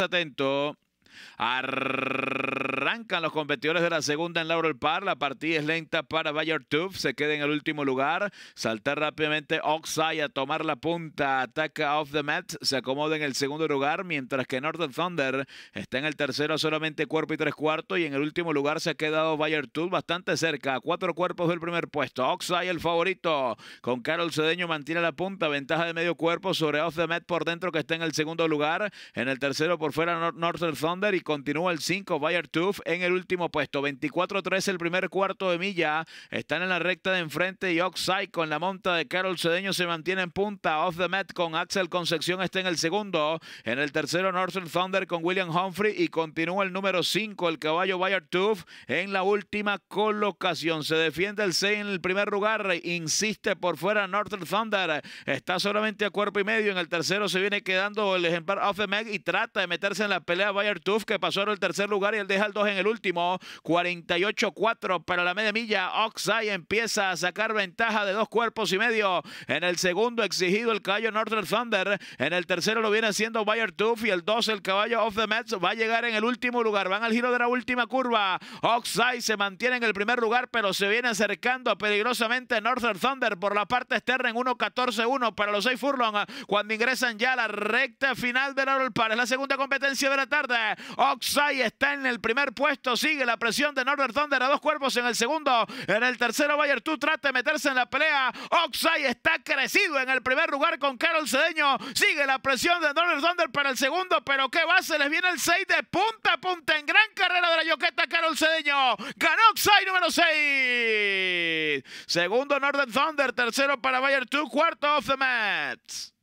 attento Arrancan los competidores de la segunda en Laurel Park. La partida es lenta para Bayer Tuff. Se queda en el último lugar. Saltar rápidamente Oxeye a tomar la punta. Ataca Off the Mat. Se acomoda en el segundo lugar. Mientras que Northern Thunder está en el tercero solamente cuerpo y tres cuartos. Y en el último lugar se ha quedado Bayer Tuff bastante cerca. Cuatro cuerpos del primer puesto. Oxeye el favorito. Con Carol Cedeño mantiene la punta. Ventaja de medio cuerpo sobre Off the Mat por dentro que está en el segundo lugar. En el tercero por fuera Northern Thunder y continúa el 5 Bayer Tooth en el último puesto. 24-3 el primer cuarto de milla. Están en la recta de enfrente y Oxide con la monta de Carol Cedeño se mantiene en punta. Off the Mat con Axel Concepción está en el segundo. En el tercero Northern Thunder con William Humphrey y continúa el número 5 el caballo Bayer Tooth en la última colocación. Se defiende el 6 en el primer lugar. Insiste por fuera Northern Thunder. Está solamente a cuerpo y medio. En el tercero se viene quedando el ejemplar Off the Mat y trata de meterse en la pelea Bayer Tooth que pasó en el tercer lugar y el deja el 2 en el último. 48-4 para la media milla. Oxai empieza a sacar ventaja de dos cuerpos y medio. En el segundo exigido el caballo Northern Thunder. En el tercero lo viene haciendo Bayer Tuff y el 2 el caballo Off the Mets va a llegar en el último lugar. Van al giro de la última curva. Oxai se mantiene en el primer lugar pero se viene acercando peligrosamente Northern Thunder por la parte externa en 1 14 1 para los 6 furlong cuando ingresan ya a la recta final del la para Es la segunda competencia de la tarde. Oxai está en el primer puesto. Sigue la presión de Northern Thunder a dos cuerpos en el segundo. En el tercero, Bayer 2 trata de meterse en la pelea. Oxai está crecido en el primer lugar con Carol Cedeño. Sigue la presión de Northern Thunder para el segundo. Pero qué base les viene el 6 de punta a punta en gran carrera de la yoqueta Carol Cedeño. Ganó Oxai número 6. Segundo, Northern Thunder. Tercero para Bayer 2, Cuarto, of the Mets.